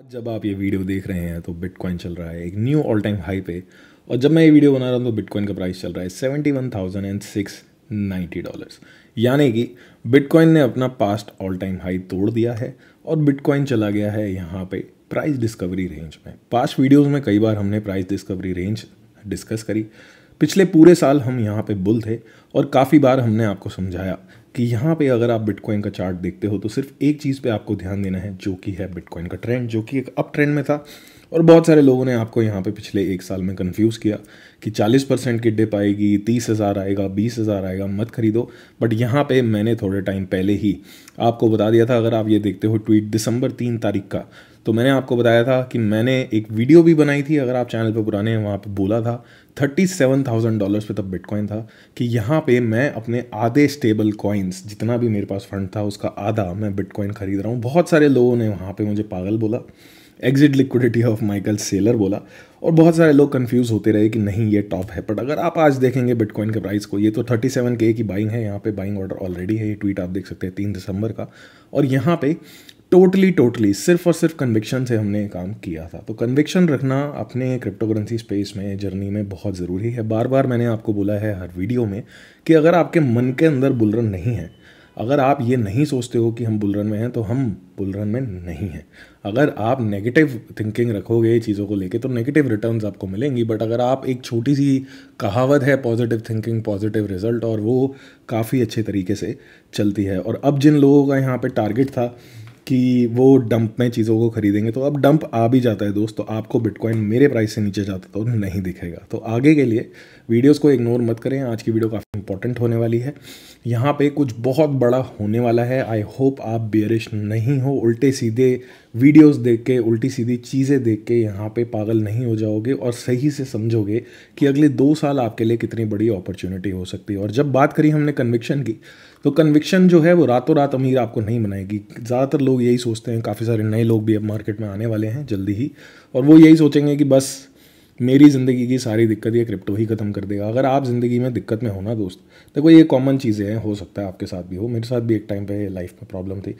आज जब आप ये वीडियो देख रहे हैं तो बिटकॉइन चल रहा है एक न्यू ऑल टाइम हाई पे और जब मैं ये वीडियो बना रहा हूँ तो बिटकॉइन का प्राइस चल रहा है seventy one thousand and six ninety dollars यानी कि बिटकॉइन ने अपना पास्ट ऑल टाइम हाई तोड़ दिया है और बिटकॉइन चला गया है यहाँ पे प्राइस डिस्कवरी रेंज में पास्ट वीडियोज़ में कई बार हमने प्राइस डिस्कवरी रेंज डिस्कस करी पिछले पूरे साल हम यहाँ पे बुल थे और काफ़ी बार हमने आपको समझाया कि यहाँ पे अगर आप बिटकॉइन का चार्ट देखते हो तो सिर्फ एक चीज़ पे आपको ध्यान देना है जो कि है बिटकॉइन का ट्रेंड जो कि एक अप ट्रेंड में था और बहुत सारे लोगों ने आपको यहाँ पे पिछले एक साल में कंफ्यूज किया कि 40 परसेंट की डिप आएगी तीस हज़ार आएगा बीस हज़ार आएगा मत खरीदो बट यहाँ पे मैंने थोड़े टाइम पहले ही आपको बता दिया था अगर आप ये देखते हो ट्वीट दिसंबर तीन तारीख का तो मैंने आपको बताया था कि मैंने एक वीडियो भी बनाई थी अगर आप चैनल पर पुराने हैं वहाँ पर बोला था थर्टी सेवन थाउजेंड डॉलर्स पे तब बिटकॉइन था कि यहाँ पे मैं अपने आधे स्टेबल कॉइन्स जितना भी मेरे पास फंड था उसका आधा मैं बिटकॉइन खरीद रहा हूँ बहुत सारे लोगों ने वहाँ पे मुझे पागल बोला exit liquidity of Michael Saylor बोला और बहुत सारे लोग कन्फ्यूज़ होते रहे कि नहीं ये टॉप है बट अगर आप आज देखेंगे बिटकॉइन के प्राइस को ये तो सेवन के की बाइंग है यहाँ पे बाइंग ऑर्डर ऑलरेडी है ये ट्वीट आप देख सकते हैं तीन दिसंबर का और यहाँ पे टोटली टोटली सिर्फ और सिर्फ कन्विक्शन से हमने काम किया था तो कन्विक्शन रखना अपने क्रिप्टो करेंसी स्पेस में जर्नी में बहुत ज़रूरी है बार बार मैंने आपको बोला है हर वीडियो में कि अगर आपके मन के अंदर बुलरन नहीं है अगर आप ये नहीं सोचते हो कि हम बुलरन में हैं तो हम बुलरन में नहीं हैं अगर आप नेगेटिव थिंकिंग रखोगे चीज़ों को लेके तो नेगेटिव रिटर्न्स आपको मिलेंगी बट अगर आप एक छोटी सी कहावत है पॉजिटिव थिंकिंग पॉजिटिव रिजल्ट और वो काफ़ी अच्छे तरीके से चलती है और अब जिन लोगों का यहाँ पे टारगेट था कि वो डंप में चीज़ों को खरीदेंगे तो अब डंप आ भी जाता है दोस्त तो आपको बिटकॉइन मेरे प्राइस से नीचे जाता तो नहीं दिखेगा तो आगे के लिए वीडियोस को इग्नोर मत करें आज की वीडियो काफ़ी इंपॉर्टेंट होने वाली है यहाँ पे कुछ बहुत बड़ा होने वाला है आई होप आप बियरिश नहीं हो उल्टे सीधे वीडियोस देख के उल्टी सीधी चीज़ें देख के यहाँ पे पागल नहीं हो जाओगे और सही से समझोगे कि अगले दो साल आपके लिए कितनी बड़ी अपॉर्चुनिटी हो सकती है और जब बात करी हमने कन्विक्शन की तो कन्विक्शन जो है वो रातों रात अमीर आपको नहीं बनाएगी ज़्यादातर लोग यही सोचते हैं काफ़ी सारे नए लोग भी अब मार्केट में आने वाले हैं जल्दी ही और वो यही सोचेंगे कि बस मेरी ज़िंदगी की सारी दिक्कत ये क्रिप्टो ही ख़त्म कर देगा अगर आप ज़िंदगी में दिक्कत में हो ना दोस्त देखो तो ये कॉमन चीज़ें हैं हो सकता है आपके साथ भी हो मेरे साथ भी एक टाइम पे लाइफ में प्रॉब्लम थी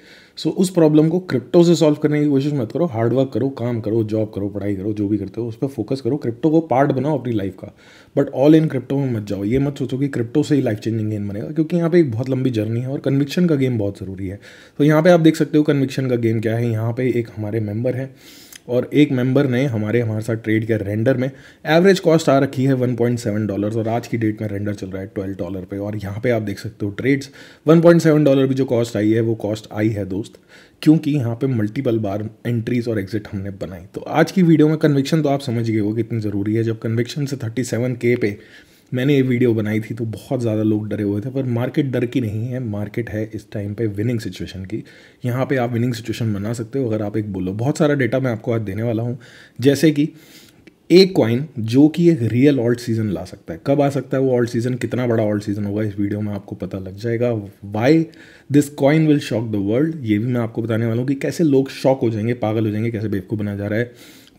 सो उस प्रॉब्लम को क्रिप्टो से सॉल्व करने की कोशिश मत करो हार्डवर्क करो काम करो जॉब करो पढ़ाई करो जो भी करते हो उस पर फोकस करो क्रिप्टो को पार्ट बनाओ अपनी लाइफ का बट ऑल इन क्रिप्टो में मत जाओ ये मत सोचो कि क्रिप्टो से ही लाइफ चेंजिंग गेम बनेगा क्योंकि यहाँ पे एक बहुत लंबी जर्नी है और कन्विक्शन का गेम बहुत ज़रूरी है तो यहाँ पे आप देख सकते हो कन्विक्शन का गेम क्या है यहाँ पे एक हमारे मेंबर हैं और एक मेंबर ने हमारे हमारे साथ ट्रेड किया रेंडर में एवरेज कॉस्ट आ रखी है 1.7 डॉलर्स और आज की डेट में रेंडर चल रहा है 12 डॉलर पे और यहाँ पे आप देख सकते हो ट्रेड्स 1.7 डॉलर भी जो कॉस्ट आई है वो कॉस्ट आई है दोस्त क्योंकि यहाँ पे मल्टीपल बार एंट्रीज और एग्जिट हमने बनाई तो आज की वीडियो में कन्विक्शन तो आप समझ गए हो कितनी ज़रूरी है जब कन्विक्शन से थर्टी सेवन के पे मैंने ये वीडियो बनाई थी तो बहुत ज़्यादा लोग डरे हुए थे पर मार्केट डर की नहीं है मार्केट है इस टाइम पे विनिंग सिचुएशन की यहाँ पे आप विनिंग सिचुएशन बना सकते हो अगर आप एक बोलो बहुत सारा डेटा मैं आपको आज देने वाला हूँ जैसे कि एक कॉइन जो कि एक रियल ऑल्ट सीजन ला सकता है कब आ सकता है वो ऑल्ट सीजन कितना बड़ा ऑल्ट सीजन होगा इस वीडियो में आपको पता लग जाएगा why this coin will shock the world ये भी मैं आपको बताने वाला हूँ कि कैसे लोग शॉक हो जाएंगे पागल हो जाएंगे कैसे बेवकूफ़ बना जा रहा है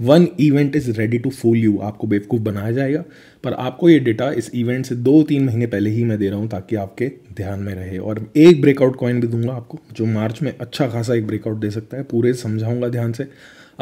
one event is ready to fool you आपको बेवकूफ़ बनाया जाएगा पर आपको ये डेटा इस इवेंट से दो तीन महीने पहले ही मैं दे रहा हूँ ताकि आपके ध्यान में रहे और एक ब्रेकआउट कॉइन भी दूंगा आपको जो मार्च में अच्छा खासा एक ब्रेकआउट दे सकता है पूरे समझाऊंगा ध्यान से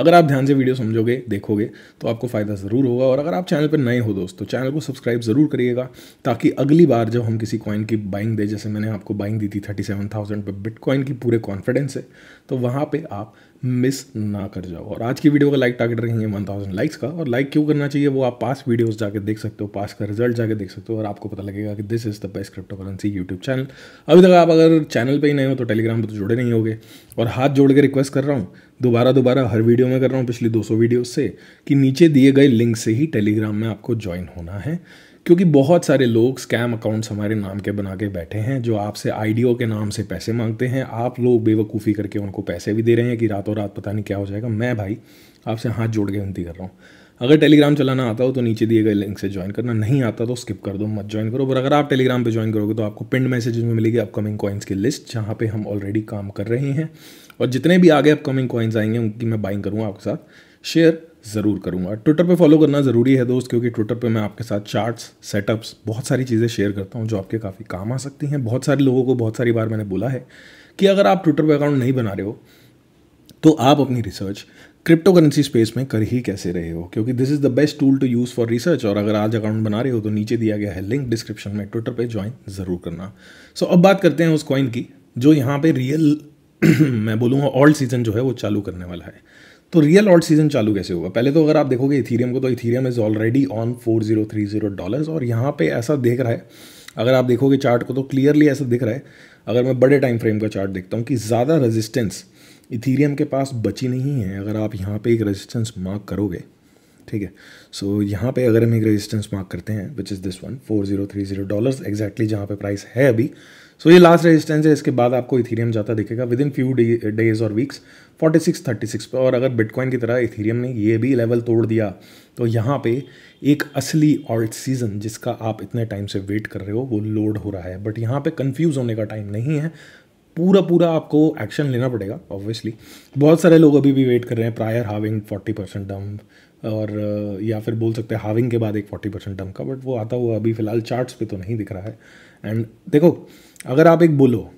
अगर आप ध्यान से वीडियो समझोगे देखोगे तो आपको फ़ायदा ज़रूर होगा और अगर आप चैनल पर नए हो दोस्तों तो चैनल को सब्सक्राइब ज़रूर करिएगा ताकि अगली बार जब हम किसी कॉइन की बाइंग दें जैसे मैंने आपको बाइंग दी थी थर्टी सेवन थाउजेंड पर बिटकॉइन की पूरे कॉन्फिडेंस है तो वहाँ पर आप मिस ना कर जाओ और आज की वीडियो का लाइक टारगेट रखेंगे वन थाउजेंड लाइक्स का और लाइक क्यों करना चाहिए वो आप पास वीडियोस जाके देख सकते हो पास का रिजल्ट जाके देख सकते हो और आपको पता लगेगा कि this is the best cryptocurrency YouTube channel अभी तक आप अगर चैनल पर ही नहीं हो तो टेलीग्राम पर तो जुड़े नहीं होगे और हाथ जोड़ के रिक्वेस्ट कर रहा हूँ दोबारा दोबारा हर वीडियो में कर रहा हूँ पिछली 200 वीडियो से कि नीचे दिए गए लिंक से ही टेलीग्राम में आपको ज्वाइन होना है क्योंकि बहुत सारे लोग स्कैम अकाउंट्स हमारे नाम के बना के बैठे हैं जो आपसे आई के नाम से पैसे मांगते हैं आप लोग बेवकूफ़ी करके उनको पैसे भी दे रहे हैं कि रातों रात पता नहीं क्या हो जाएगा मैं भाई आपसे हाथ जोड़ के विनती कर रहा हूँ अगर टेलीग्राम चलाना आता हो तो नीचे दिए गए लिंक से ज्वाइन करना नहीं आता तो स्किप कर दो मत ज्वाइन करो पर अगर आप टेलीग्राम पे ज्वाइन करोगे तो आपको पिंड मैसेज में मिलेगी अपकमिंग कॉइन्स की लिस्ट जहाँ पे हम ऑलरेडी काम कर रहे हैं और जितने भी आगे अपकमिंग कॉइन्स आएंगे उनकी मैं बाइंग करूँगा आपके साथ शेयर ज़रूर करूँगा ट्विटर पर फॉलो करना ज़रूरी है दोस्त क्योंकि ट्विटर पर मैं आपके साथ चार्ट्स सेटअप्स बहुत सारी चीज़ें शेयर करता हूँ जो आपके काफ़ी काम आ सकती हैं बहुत सारे लोगों को बहुत सारी बार मैंने बोला है कि अगर आप ट्विटर पर अकाउंट नहीं बना रहे हो तो आप अपनी रिसर्च क्रिप्टो करेंसी स्पेस में कर ही कैसे रहे हो क्योंकि this is the best tool to use for research और अगर आज अकाउंट बना रहे हो तो नीचे दिया गया है लिंक डिस्क्रिप्शन में ट्विटर पे ज्वाइन ज़रूर करना सो so, अब बात करते हैं उस कॉइन की जो यहाँ पे रियल मैं बोलूँगा ऑल्ड सीजन जो है वो चालू करने वाला है तो रियल ऑल्ड सीजन चालू कैसे होगा पहले तो अगर आप देखोगे इथीरियम को तो Ethereum is already on four zero three zero dollars और यहाँ पे ऐसा देख रहा है अगर आप देखोगे चार्ट को तो क्लियरली ऐसा दिख रहा है अगर मैं बड़े टाइम फ्रेम का चार्ट देखता हूँ कि ज़्यादा रेजिस्टेंस इथीरियम के पास बची नहीं है अगर आप यहाँ पे एक रेजिस्टेंस मार्क करोगे ठीक है सो यहाँ पे अगर हम एक रेजिस्टेंस मार्क करते हैं which is this one four zero three zero dollars exactly जहाँ पे प्राइस है अभी सो ये लास्ट रेजिस्टेंस है इसके बाद आपको इथीरियम जाता दिखेगा विद इन फ्यू डेज और वीक्स 46 36 पे और अगर बिटकॉइन की तरह इथीरियम ने ये भी लेवल तोड़ दिया तो यहाँ पे एक असली ऑल्ट सीज़न जिसका आप इतने टाइम से वेट कर रहे हो वो लोड हो रहा है बट यहाँ पे कंफ्यूज होने का टाइम नहीं है पूरा पूरा आपको एक्शन लेना पड़ेगा ऑब्वियसली बहुत सारे लोग अभी भी वेट कर रहे हैं प्रायर हाविंग 40 परसेंट डम और या फिर बोल सकते हैं हाविंग के बाद एक 40 परसेंट डम का बट वो आता हुआ अभी फ़िलहाल चार्ट्स पे तो नहीं दिख रहा है एंड देखो अगर आप एक बुल हो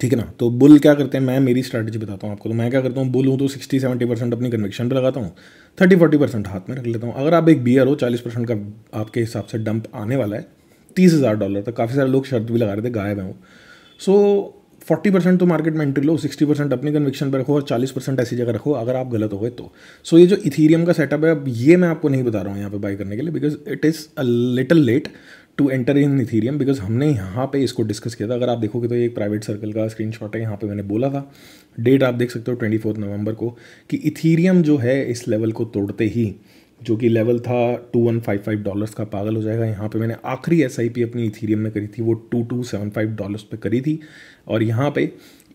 ठीक है ना तो बुल क्या करते हैं मैं मेरी स्ट्रैटेजी बताता हूँ आपको तो मैं क्या करता हूँ बुल हूँ तो सिक्सटी सेवेंटी परसेंट अपनी कन्विक्शन पर लगाता हूँ थर्टी फोर्टी परसेंट हाथ में रख लेता हूँ अगर आप एक बियर हो चालीस परसेंट का आपके हिसाब से डंप आने वाला है तीस हज़ार डॉलर तक काफ़ी सारे लोग शर्त भी लगा रहे थे गायब हैं वो सो फोर्टी परसेंट तो मार्केट में एंट्री लो सिक्सटी परसेंट अपनी कन्विक्शन पर रखो और चालीस परसेंट ऐसी जगह रखो अगर आप गलत हो गए तो सो so, ये जो इथीरियम का सेटअप है अब ये मैं आपको नहीं बता रहा हूँ यहाँ पे बाय करने के लिए because it is a little late to enter in Ethereum because हमने यहाँ पे इसको डिस्कस किया था अगर आप देखोगे तो ये एक प्राइवेट सर्कल का स्क्रीन है यहाँ पे मैंने बोला था डेट आप देख सकते हो ट्वेंटी फोर्थ नवंबर को कि इथीरियम जो है इस लेवल को तोड़ते ही जो कि लेवल था two one five five dollars का पागल हो जाएगा यहाँ पे मैंने आखिरी एस अपनी इथीरियम में करी थी वो two two seven five dollars पर करी थी और यहाँ पे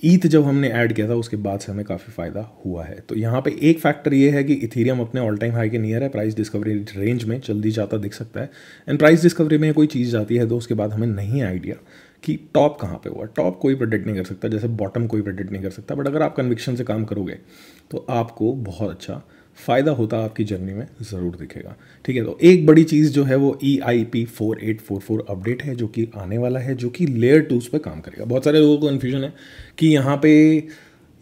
ईथ जब हमने ऐड किया था उसके बाद से हमें काफ़ी फ़ायदा हुआ है तो यहाँ पे एक फैक्टर ये है कि इथीरियम अपने ऑल टाइम हाई के नियर है प्राइस डिस्कवरी रेंज में जल्दी जाता दिख सकता है एंड प्राइस डिस्कवरी में कोई चीज़ जाती है तो उसके बाद हमें नहीं आइडिया कि टॉप कहाँ पे हुआ टॉप कोई प्रोडिक्ट नहीं कर सकता जैसे बॉटम कोई प्रोडिक्ट नहीं कर सकता बट अगर आप कन्विक्शन से काम करोगे तो आपको बहुत अच्छा फ़ायदा होता आपकी जर्नी में ज़रूर दिखेगा ठीक है तो एक बड़ी चीज़ जो है वो E I P four eight four four update है जो कि आने वाला है जो कि लेयर टूस पर काम करेगा बहुत सारे लोगों को कन्फ्यूजन है कि यहाँ पे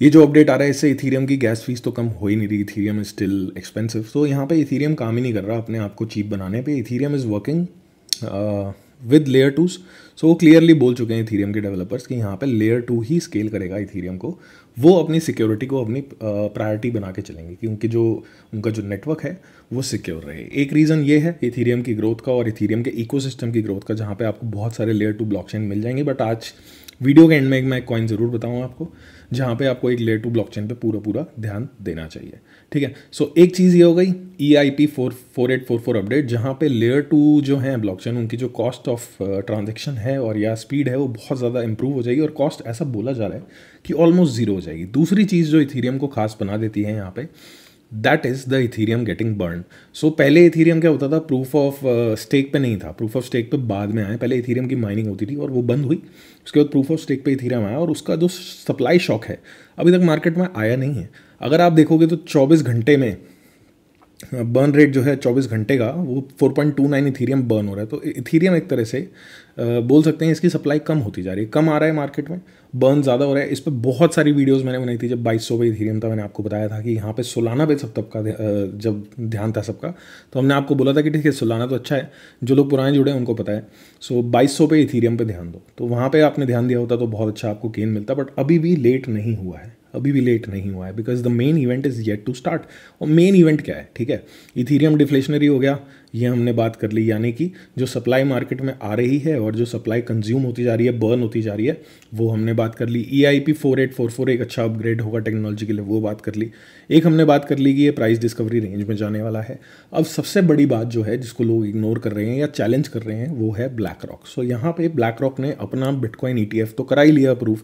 ये जो अपडेट आ रहा है इससे इथीरियम की गैस फीस तो कम हो ही नहीं रही इथीरियम इज़ स्टिल एक्सपेंसिव तो यहाँ पे इथीरियम काम ही नहीं कर रहा अपने आप को चीप बनाने पे Ethereum is working with layer twos so वो क्लियरली बोल चुके हैं इथीरियम के डेवलपर्स कि यहाँ पे लेयर टू ही स्केल करेगा इथीरियम को वो अपनी सिक्योरिटी को अपनी प्रायोरिटी बना के चलेंगे क्योंकि जो उनका जो नेटवर्क है वो सिक्योर रहे एक रीज़न ये है इथीरियम की ग्रोथ का और इथीरियम के इकोसिस्टम की ग्रोथ का जहाँ पे आपको बहुत सारे लेयर टू ब्लॉकचेन मिल जाएंगे बट आज वीडियो के एंड में मैं एक कॉइन ज़रूर बताऊँगा आपको जहाँ पे आपको एक लेयर टू ब्लॉकचेन पे पूरा पूरा ध्यान देना चाहिए ठीक है सो so, एक चीज़ ये हो गई E I P four four eight four four update जहाँ पे लेयर टू जो है ब्लॉकचेन उनकी जो कॉस्ट ऑफ ट्रांजेक्शन है और या स्पीड है वो बहुत ज़्यादा इंप्रूव हो जाएगी और कॉस्ट ऐसा बोला जा रहा है कि ऑलमोस्ट ज़ीरो हो जाएगी दूसरी चीज़ जो इथीरियम को खास बना देती है यहाँ पे that is the Ethereum getting burn so पहले इथीरियम क्या होता था प्रूफ ऑफ स्टेक पे नहीं था प्रूफ ऑफ स्टेक पे बाद में आए पहले इथीरियम की माइनिंग होती थी और वो बंद हुई उसके बाद प्रूफ ऑफ स्टेक पे इथीरियम आया और उसका जो सप्लाई शॉक है अभी तक मार्केट में आया नहीं है अगर आप देखोगे तो 24 घंटे में बर्न रेट जो है 24 घंटे का वो 4.29 इथीरियम बर्न हो रहा है तो इथीरियम एक तरह से बोल सकते हैं इसकी सप्लाई कम होती जा रही है कम आ रहा है मार्केट में बर्न ज़्यादा हो रहा है इस पर बहुत सारी वीडियोस मैंने बनाई थी जब बाईस सौ पे इथीरियम था मैंने आपको बताया था कि यहाँ पे सोलाना पे सब का जब ध्यान था सबका तो हमने आपको बोला था कि ठीक है सोलाना तो अच्छा है जो लोग पुराने जुड़े हैं उनको पता है सो बाईस सौ पे इथीरियम पर ध्यान दो तो वहाँ पर आपने ध्यान दिया होता तो बहुत अच्छा आपको गेन मिलता बट अभी भी लेट नहीं हुआ है अभी भी लेट नहीं हुआ है because the main event is yet to start और मेन इवेंट क्या है ठीक है इथीरियम डिफ्लेशनरी हो गया ये हमने बात कर ली यानी कि जो सप्लाई मार्केट में आ रही है और जो सप्लाई कंज्यूम होती जा रही है बर्न होती जा रही है वो हमने बात कर ली E I P four eight four four एक अच्छा अपग्रेड होगा टेक्नोलॉजी के लिए वो बात कर ली एक हमने बात कर ली कि ये प्राइस डिस्कवरी रेंज में जाने वाला है अब सबसे बड़ी बात जो है जिसको लोग इग्नोर कर रहे हैं या चैलेंज कर रहे हैं वो है ब्लैक रॉक सो यहाँ पे ब्लैक रॉक ने अपना बिटकॉइन ई e तो करा ही लिया अप्रूव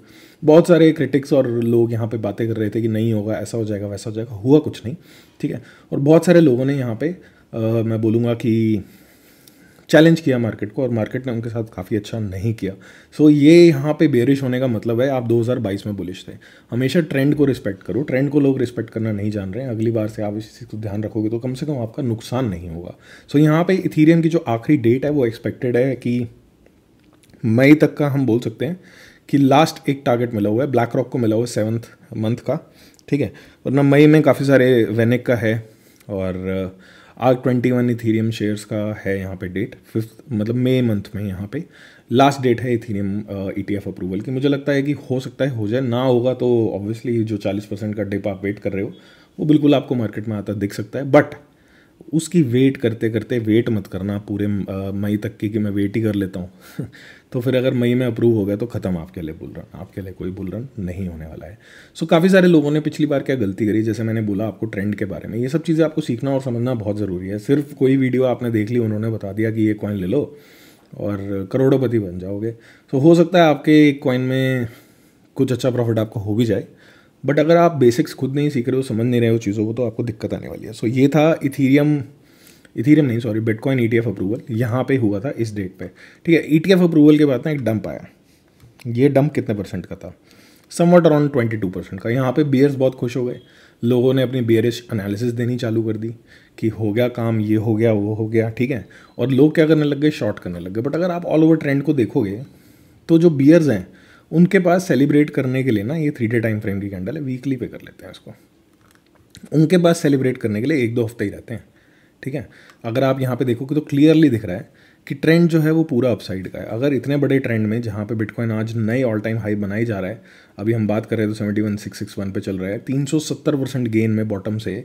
बहुत सारे क्रिटिक्स और लोग यहाँ पे बातें कर रहे थे कि नहीं होगा ऐसा हो जाएगा वैसा हो जाएगा हुआ कुछ नहीं ठीक है और बहुत सारे लोगों ने यहाँ पे मैं बोलूँगा कि चैलेंज किया मार्केट को और मार्केट ने उनके साथ काफ़ी अच्छा नहीं किया सो so, ये यहाँ पे बेरिश होने का मतलब है आप 2022 में बुलिश थे हमेशा ट्रेंड को रिस्पेक्ट करो ट्रेंड को लोग रिस्पेक्ट करना नहीं जान रहे हैं अगली बार से आप इस चीज़ को ध्यान रखोगे तो कम से कम आपका नुकसान नहीं होगा सो so, यहाँ पे इथीरियम की जो आखिरी डेट है वो एक्सपेक्टेड है कि मई तक का हम बोल सकते हैं कि लास्ट एक टारगेट मिला हुआ है ब्लैक रॉक को मिला हुआ है सेवन्थ मंथ का ठीक है वरना मई में काफ़ी सारे वेनिक का है और R twenty one Ethereum shares का है यहाँ पे डेट फिफ्थ मतलब मई मंथ में यहाँ पे लास्ट डेट है Ethereum E T F approval की मुझे लगता है कि हो सकता है हो जाए ना होगा तो ऑब्वियसली जो चालीस परसेंट का डिप आप वेट कर रहे हो वो बिल्कुल आपको मार्केट में आता दिख सकता है बट उसकी वेट करते करते वेट मत करना पूरे मई तक की कि मैं वेट ही कर लेता हूँ तो फिर अगर मई में अप्रूव हो गया तो ख़त्म आपके लिए बुल रन आपके लिए कोई बुल रन नहीं होने वाला है सो so, काफ़ी सारे लोगों ने पिछली बार क्या गलती करी जैसे मैंने बोला आपको ट्रेंड के बारे में ये सब चीज़ें आपको सीखना और समझना बहुत ज़रूरी है सिर्फ कोई वीडियो आपने देख ली उन्होंने बता दिया कि ये कॉइन ले लो और करोड़ोंपति बन जाओगे सो so, हो सकता है आपके कॉइन में कुछ अच्छा प्रॉफिट आपको हो भी जाए बट अगर आप बेसिक्स खुद नहीं सीख रहे हो समझ नहीं रहे हो चीज़ों को तो आपको दिक्कत आने वाली है सो so, ये था इथीरियम इथीरियम नहीं सॉरी बिटकॉइन ई अप्रूवल यहाँ पे हुआ था इस डेट पे ठीक है ई e अप्रूवल के बाद ना एक डंप आया ये डंप कितने परसेंट का था somewhat around twenty two percent का यहाँ पे बियर्स बहुत खुश हो गए लोगों ने अपनी बियरिश एनालिसिस देनी चालू कर दी कि हो गया काम ये हो गया वो हो गया ठीक है और लोग क्या करने लग गए शॉर्ट करने लग गए बट अगर आप ऑल ओवर ट्रेंड को देखोगे तो जो बियर्स हैं उनके पास सेलिब्रेट करने के लिए ना ये थ्री डे टाइम फ्रेम की कैंडल है वीकली पे कर लेते हैं इसको उनके पास सेलिब्रेट करने के लिए एक दो हफ्ते ही रहते हैं ठीक है अगर आप यहाँ पे देखोगे तो क्लियरली दिख रहा है कि ट्रेंड जो है वो पूरा अपसाइड का है अगर इतने बड़े ट्रेंड में जहाँ पे बिटकॉइन आज नए ऑल टाइम हाई बनाई जा रहा है अभी हम बात कर रहे हैं तो seventy one six six one पर चल रहा है तीन सौ सत्तर परसेंट गेन में बॉटम से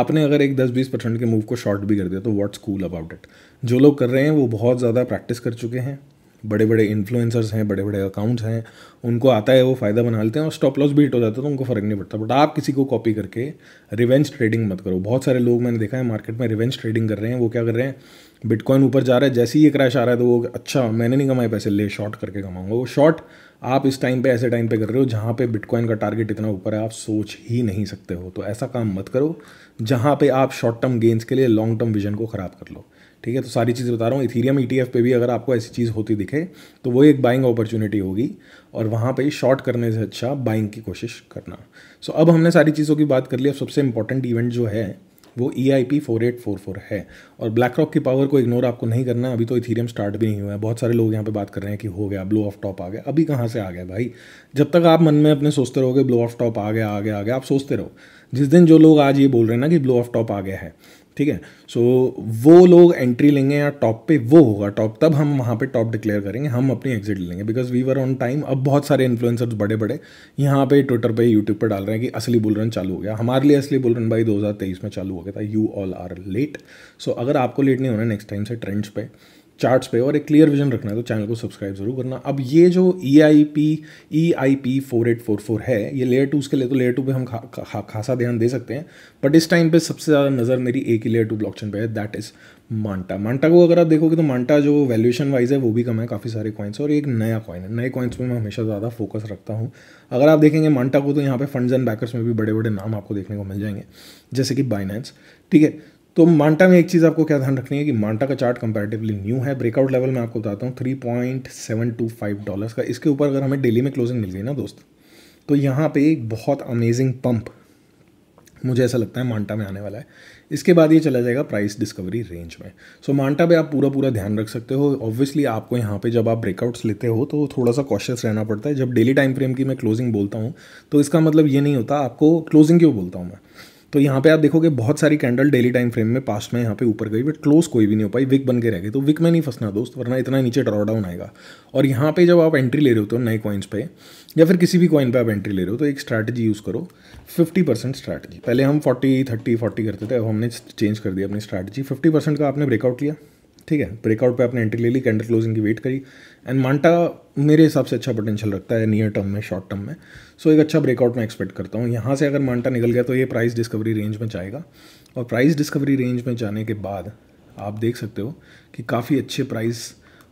आपने अगर एक दस बीस परसेंट के मूव को शॉर्ट भी कर दिया तो व्हाट्स कूल अबाउट इट जो लोग कर रहे हैं वो बहुत ज़्यादा प्रैक्टिस कर चुके हैं बड़े बड़े इन्फ्लुएंसर्स हैं बड़े बड़े अकाउंट्स हैं उनको आता है वो फ़ायदा बना लेते हैं और स्टॉप लॉस भी हिट हो जाता है तो उनको फ़र्क नहीं पड़ता बट आप किसी को कॉपी करके रिवेंज ट्रेडिंग मत करो बहुत सारे लोग मैंने देखा है मार्केट में रिवेंज ट्रेडिंग कर रहे हैं वो क्या कर रहे हैं बिटकॉइन ऊपर जा रहा है जैसे ही ये क्रैश आ रहा है तो वो अच्छा मैंने नहीं कमाए पैसे ले शॉर्ट करके कमाऊंगा वो शॉर्ट आप इस टाइम पे ऐसे टाइम पे कर रहे हो जहाँ पे बिटकॉइन का टारगेट इतना ऊपर है आप सोच ही नहीं सकते हो तो ऐसा काम मत करो जहाँ पे आप शॉर्ट टर्म गेंस के लिए लॉन्ग टर्म विजन को ख़राब कर लो ठीक है तो सारी चीज़ बता रहा हूँ इथीरियम ई e पे भी अगर आपको ऐसी चीज़ होती दिखे तो वो एक बाइंग अपॉर्चुनिटी होगी और वहाँ पे शॉर्ट करने से अच्छा बाइंग की कोशिश करना सो so, अब हमने सारी चीज़ों की बात कर ली अब सबसे इंपॉर्टेंट इवेंट जो है वो E I P four eight four four है और ब्लैक रॉक की पावर को इग्नोर आपको नहीं करना अभी तो इथीरियम स्टार्ट भी नहीं हुआ है बहुत सारे लोग यहाँ पे बात कर रहे हैं कि हो गया ब्लो ऑफ टॉप आ गया अभी कहाँ से आ गया भाई जब तक आप मन में अपने सोचते रहोगे ब्लो ऑफ टॉप आ गया आ गया आ गया आप सोचते रहो जिस दिन जो लोग आज ये बोल रहे हैं ना कि ब्लो ऑफ टॉप आ गया है ठीक है सो वो लोग एंट्री लेंगे या टॉप पे वो होगा टॉप तब हम वहाँ पे टॉप डिक्लेयर करेंगे हम अपनी एग्जिट लेंगे because we were on time अब बहुत सारे इन्फ्लुएंसर्स बड़े बड़े यहाँ पे ट्विटर पे यूट्यूब पे डाल रहे हैं कि असली बुलरन चालू हो गया हमारे लिए असली बुलरन भाई दो में चालू हो गया था you all are late so अगर आपको लेट नहीं होना नेक्स्ट टाइम से ट्रेंड्स पे चार्ट्स पे और एक क्लियर विजन रखना है तो चैनल को सब्सक्राइब जरूर करना अब ये जो E I P E I P four eight four four है ये लेयर टू उसके लिए तो लेयर टू पे हम खा, खा, खासा ध्यान दे सकते हैं बट इस टाइम पे सबसे ज़्यादा नज़र मेरी एक ही लेयर टू ब्लॉकचेन पे है दैट इज़ मांटा मांटा को अगर आप देखोगे तो मांटा जो वैल्यूएशन वाइज है वो भी कम है काफ़ी सारे कॉइन्स और एक नया कॉइन है नए कॉइन्स में मैं हमेशा ज़्यादा फोकस रखता हूँ अगर आप देखेंगे मांटा को तो यहाँ पे फंड्स एंड बैकर्स में भी बड़े बड़े नाम आपको देखने को मिल जाएंगे जैसे कि बाइनेंस ठीक है तो मांटा में एक चीज़ आपको क्या ध्यान रखनी है कि मांटा का चार्ट कंपैरेटिवली न्यू है ब्रेकआउट लेवल मैं आपको बताता हूँ three point seven two five dollars का इसके ऊपर अगर हमें डेली में क्लोजिंग मिल गई ना दोस्त तो यहाँ पे एक बहुत अमेजिंग पंप मुझे ऐसा लगता है मांटा में आने वाला है इसके बाद ये चला जाएगा प्राइस डिस्कवरी रेंज में सो so, मांटा पे आप पूरा पूरा ध्यान रख सकते हो ऑब्वियसली आपको यहाँ पे जब आप ब्रेकआउट्स लेते हो तो थोड़ा सा कॉशियस रहना पड़ता है जब डेली टाइम फ्रेम की मैं क्लोजिंग बोलता हूँ तो इसका मतलब ये नहीं होता आपको क्लोजिंग क्यों बोलता हूँ मैं तो यहाँ पे आप देखोगे बहुत सारी कैंडल डेली टाइम फ्रेम में पास्ट में यहाँ पे ऊपर गई बट क्लोज कोई भी नहीं हो पाई विक बन के रह गई तो विक में नहीं फंसना दोस्त वरना इतना नीचे ड्रॉडाउन आएगा और यहाँ पे जब आप एंट्री ले रहे हो हो तो नए कॉइन्स पे या फिर किसी भी कॉइन पे आप एंट्री ले रहे हो तो एक स्ट्रैटेजी यूज़ करो फिफ्टी परसेंट स्ट्रैटेजी पहले हम फोर्टी थर्टी फोर्टी करते थे अब हमने चेंज कर दिया अपनी स्ट्रैटेजी फिफ्टी परसेंट का आपने ब्रेकआउट लिया ठीक है ब्रेकआउट पे आपने एंट्री ले ली कैंडल क्लोजिंग की वेट करी एंड मांटा मेरे हिसाब से अच्छा पोटेंशियल रखता है नियर टर्म में शॉर्ट टर्म में सो so, एक अच्छा ब्रेकआउट मैं एक्सपेक्ट करता हूँ यहाँ से अगर मांटा निकल गया तो ये प्राइस डिस्कवरी रेंज में जाएगा और प्राइस डिस्कवरी रेंज में जाने के बाद आप देख सकते हो कि काफ़ी अच्छे प्राइस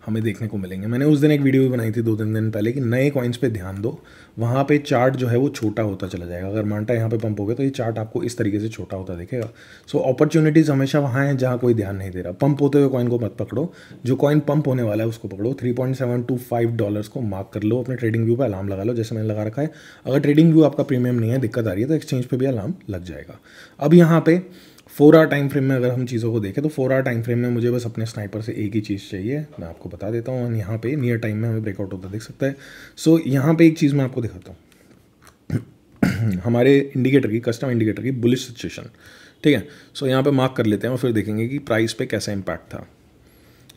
हमें देखने को मिलेंगे मैंने उस दिन एक वीडियो भी बनाई थी दो तीन दिन पहले कि नए कॉइन्स पे ध्यान दो वहाँ पे चार्ट जो है वो छोटा होता चला जाएगा अगर मांटा यहाँ पे पंप हो गया तो ये चार्ट आपको इस तरीके से छोटा होता दिखेगा सो अपॉर्चुनिटीज़ हमेशा वहाँ हैं जहाँ कोई ध्यान नहीं दे रहा पंप होते हुए कॉइन को मत पकड़ो जो कॉइन पंप होने वाला है उसको पकड़ो three point seven two five dollars को मार्क कर लो अपने ट्रेडिंग व्यू पर अलार्म लगा लो जैसे मैंने लगा रखा है अगर ट्रेडिंग व्यू आपका प्रीमियम नहीं है दिक्कत आ रही है तो एक्सचेंज पर भी अलार्म लग जाएगा अब यहाँ पर फोर आर टाइम फ्रेम में अगर हम चीज़ों को देखें तो फोर आर टाइम फ्रेम में मुझे बस अपने स्नाइपर से एक ही चीज़ चाहिए मैं आपको बता देता हूँ और यहाँ पे नियर टाइम में हमें ब्रेकआउट होता देख सकता है सो so, यहाँ पे एक चीज़ मैं आपको दिखाता हूँ हमारे इंडिकेटर की कस्टम इंडिकेटर की बुलिश सिचुएशन ठीक है सो so, यहाँ पे मार्क कर लेते हैं और फिर देखेंगे कि प्राइस पे कैसा इम्पैक्ट था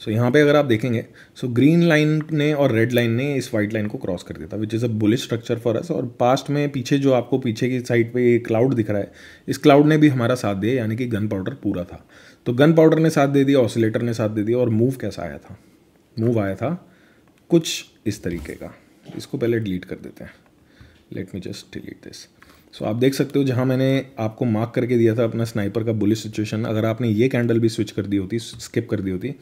सो यहाँ पे अगर आप देखेंगे सो ग्रीन लाइन ने और रेड लाइन ने इस वाइट लाइन को क्रॉस कर दिया था which is a bullish structure for us और पास्ट में पीछे जो आपको पीछे की साइड पे एक क्लाउड दिख रहा है इस क्लाउड ने भी हमारा साथ दिया यानी कि गन पाउडर पूरा था तो गन पाउडर ने साथ दे दिया ऑसिलेटर ने साथ दे दिया और मूव कैसा आया था मूव आया था कुछ इस तरीके का इसको पहले डिलीट कर देते हैं let me just delete this so आप देख सकते हो जहाँ मैंने आपको मार्क करके दिया था अपना स्नाइपर का बुलिश सिचुएशन अगर आपने ये कैंडल भी स्विच कर दी होती स्किप कर दी होती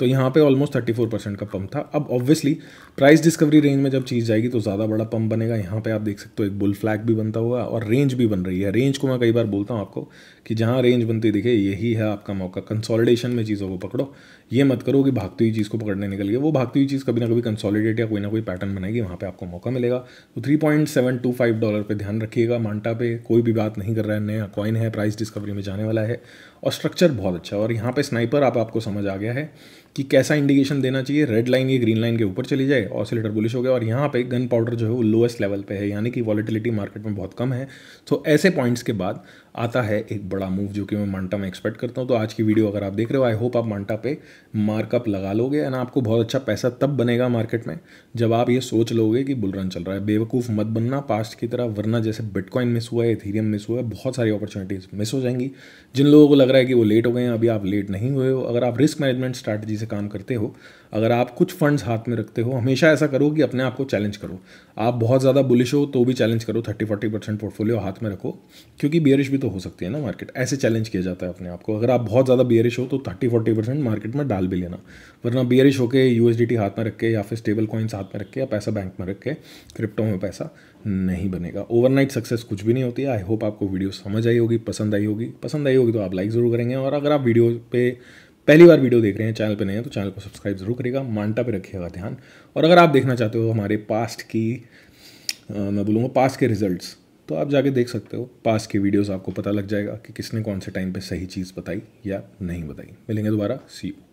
तो यहाँ पे ऑलमोस्ट 34 परसेंट का पंप था अब ऑब्वियसली प्राइस डिस्कवरी रेंज में जब चीज़ जाएगी तो ज़्यादा बड़ा पंप बनेगा यहाँ पे आप देख सकते हो एक बुल फ्लैग भी बनता हुआ और रेंज भी बन रही है रेंज को मैं कई बार बोलता हूँ आपको कि जहाँ रेंज बनती दिखे यही है आपका मौका कंसोलिडेशन में चीज़ों को पकड़ो ये मत करो कि भागती हुई चीज़ को पकड़ने निकल गया वो भागती हुई चीज़ कभी ना कभी कंसोलिडेट या कोई ना कोई पैटर्न बनाएगी वहाँ पर आपको मौका मिलेगा तो three point seven two five dollar पर ध्यान रखिएगा मांटा पे कोई भी बात नहीं कर रहा है नया कॉइन है प्राइस डिस्कवरी में जाने वाला है और स्ट्रक्चर बहुत अच्छा है और यहाँ पर स्नाइपर आप आपको समझ आ गया है कि कैसा इंडिकेशन देना चाहिए रेड लाइन या ग्रीन लाइन के ऊपर चली जाए ऑसिलेटर बुलिश हो गया और यहाँ पे गन पाउडर जो है वो लोएस्ट लेवल पे है यानी कि वॉलीटिलिटी मार्केट में बहुत कम है तो ऐसे पॉइंट्स के बाद आता है एक बड़ा मूव जो कि मैं मांटा में एक्सपेक्ट करता हूँ तो आज की वीडियो अगर आप देख रहे हो आई होप आप मांटा पे मार्कअप लगा लोगे एंड आपको बहुत अच्छा पैसा तब बनेगा मार्केट में जब आप ये सोच लोगे कि बुलरन चल रहा है बेवकूफ़ मत बनना पास्ट की तरह वरना जैसे बिटकॉइन मिस हुआ है इथीरियम मिस हुआ है बहुत सारी अपॉर्चुनिटीज़ मिस हो जाएंगी जिन लोगों को लग रहा है कि वो लेट हो गए हैं अभी आप लेट नहीं हुए हो अगर आप रिस्क मैनेजमेंट स्ट्रैटेजी से काम करते हो अगर आप कुछ फंड्स हाथ में रखते हो हमेशा ऐसा करो कि अपने आप को चैलेंज करो आप बहुत ज़्यादा बुलिश हो तो भी चैलेंज करो थर्टी फोर्टी परसेंट पोर्टफोलियो हाथ में रखो क्योंकि बियरिश तो हो सकती है ना मार्केट ऐसे चैलेंज किया जाता है अपने आप को अगर आप बहुत ज़्यादा बियरिश हो तो थर्टी फोर्टी परसेंट मार्केट में डाल भी लेना वरना बियरिश होकर यू हाथ में रखे या फिर स्टेबल कॉइन्स हाथ में रखे या पैसा बैंक में रखे क्रिप्टो में पैसा नहीं बनेगा ओवरनाइट सक्सेस कुछ भी नहीं होती है आई होप आपको वीडियो समझ आई होगी पसंद आई होगी पसंद आई होगी तो आप लाइक ज़रूर करेंगे और अगर आप वीडियो पे पहली बार वीडियो देख रहे हैं चैनल पे नए है तो चैनल को सब्सक्राइब जरूर करेगा मांटा पे रखिएगा ध्यान और अगर आप देखना चाहते हो हमारे पास्ट की मैं बोलूँगा पास्ट के रिजल्ट्स तो आप जाके देख सकते हो पास के वीडियोस आपको पता लग जाएगा कि किसने कौन से टाइम पे सही चीज़ बताई या नहीं बताई मिलेंगे दोबारा सी यू